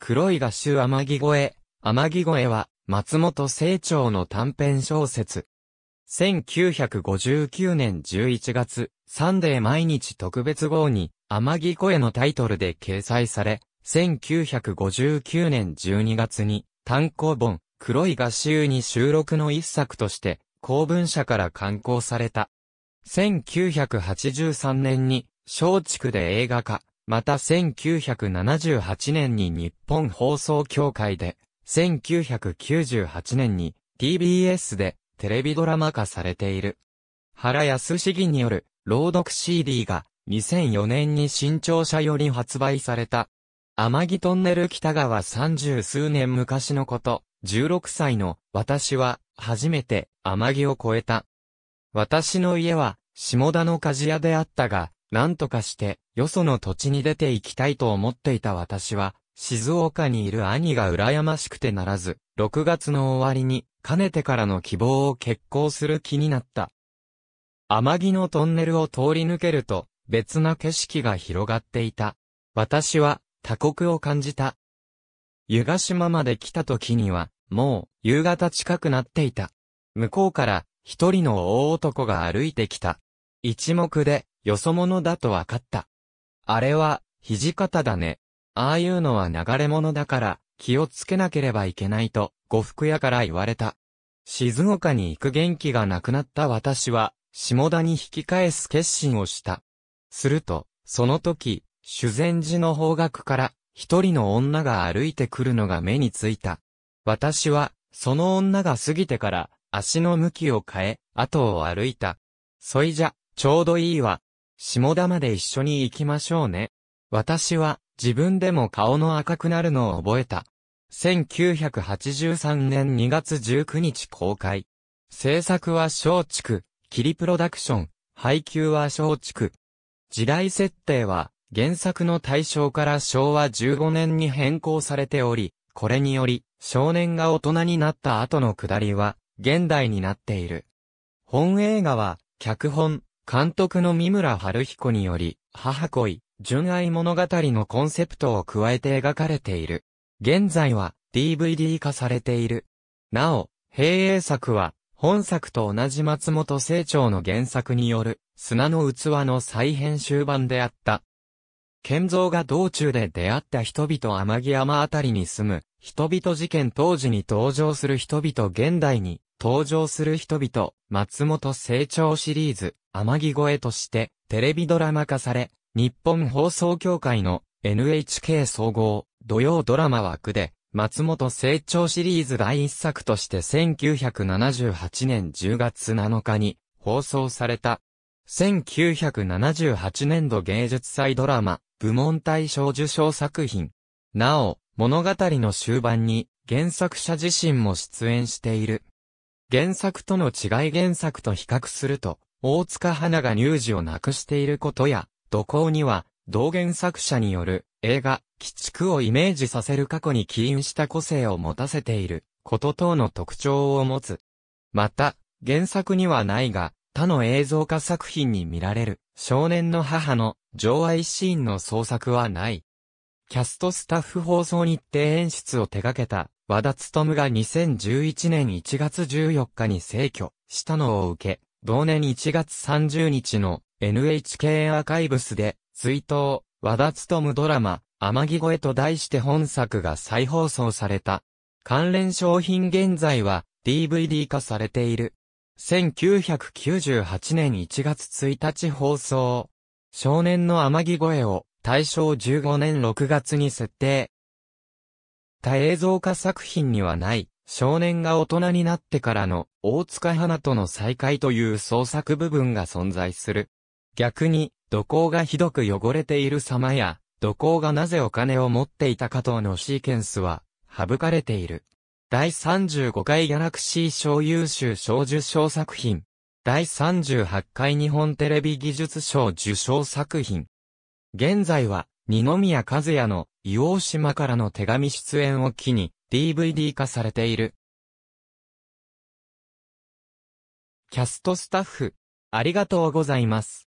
黒い画集天城越え。天城越えは、松本清張の短編小説。1959年11月、サンデー毎日特別号に、天城越えのタイトルで掲載され、1959年12月に、単行本、黒い画集に収録の一作として、公文社から刊行された。1983年に、松竹で映画化、また1978年に日本放送協会で、1998年に TBS でテレビドラマ化されている。原康市議による朗読 CD が2004年に新潮社より発売された。天城トンネル北川三十数年昔のこと、16歳の私は初めて天城を越えた。私の家は下田の鍛冶屋であったが、何とかして、よその土地に出て行きたいと思っていた私は、静岡にいる兄が羨ましくてならず、6月の終わりに、かねてからの希望を決行する気になった。天城のトンネルを通り抜けると、別な景色が広がっていた。私は、他国を感じた。湯ヶ島まで来た時には、もう、夕方近くなっていた。向こうから、一人の大男が歩いてきた。一目で、よそ者だと分かった。あれは、土方だね。ああいうのは流れ物だから、気をつけなければいけないと、呉服屋から言われた。静岡に行く元気がなくなった私は、下田に引き返す決心をした。すると、その時、修善寺の方角から、一人の女が歩いてくるのが目についた。私は、その女が過ぎてから、足の向きを変え、後を歩いた。そいじゃ、ちょうどいいわ、下田まで一緒に行きましょうね。私は、自分でも顔の赤くなるのを覚えた。1983年2月19日公開。制作は松竹、キリプロダクション、配給は松竹。時代設定は、原作の対象から昭和15年に変更されており、これにより、少年が大人になった後の下りは、現代になっている。本映画は、脚本、監督の三村春彦により、母恋、純愛物語のコンセプトを加えて描かれている。現在は DVD 化されている。なお、平英作は、本作と同じ松本清張の原作による、砂の器の再編集版であった。建造が道中で出会った人々天城山あたりに住む、人々事件当時に登場する人々現代に、登場する人々、松本成長シリーズ、天城越えとして、テレビドラマ化され、日本放送協会の NHK 総合、土曜ドラマ枠で、松本成長シリーズ第一作として1978年10月7日に放送された。1978年度芸術祭ドラマ部門大賞受賞作品。なお、物語の終盤に原作者自身も出演している。原作との違い原作と比較すると、大塚花が乳児を亡くしていることや、土行には、同原作者による映画、鬼畜をイメージさせる過去に起因した個性を持たせていること等の特徴を持つ。また、原作にはないが、他の映像化作品に見られる少年の母の情愛シーンの創作はない。キャストスタッフ放送日程演出を手掛けた和田務が2011年1月14日に逝去したのを受け、同年1月30日の NHK アーカイブスで、追悼、和田務ドラマ、天城越と題して本作が再放送された。関連商品現在は DVD 化されている。1998年1月1日放送。少年の天城越えを対象15年6月に設定。多映像化作品にはない、少年が大人になってからの大塚花との再会という創作部分が存在する。逆に、土工がひどく汚れている様や、土工がなぜお金を持っていたか等のシーケンスは、省かれている。第35回ギャラクシー賞優秀賞受賞作品。第38回日本テレビ技術賞受賞作品。現在は、二宮和也の、伊王島からの手紙出演を機に、DVD 化されている。キャストスタッフ、ありがとうございます。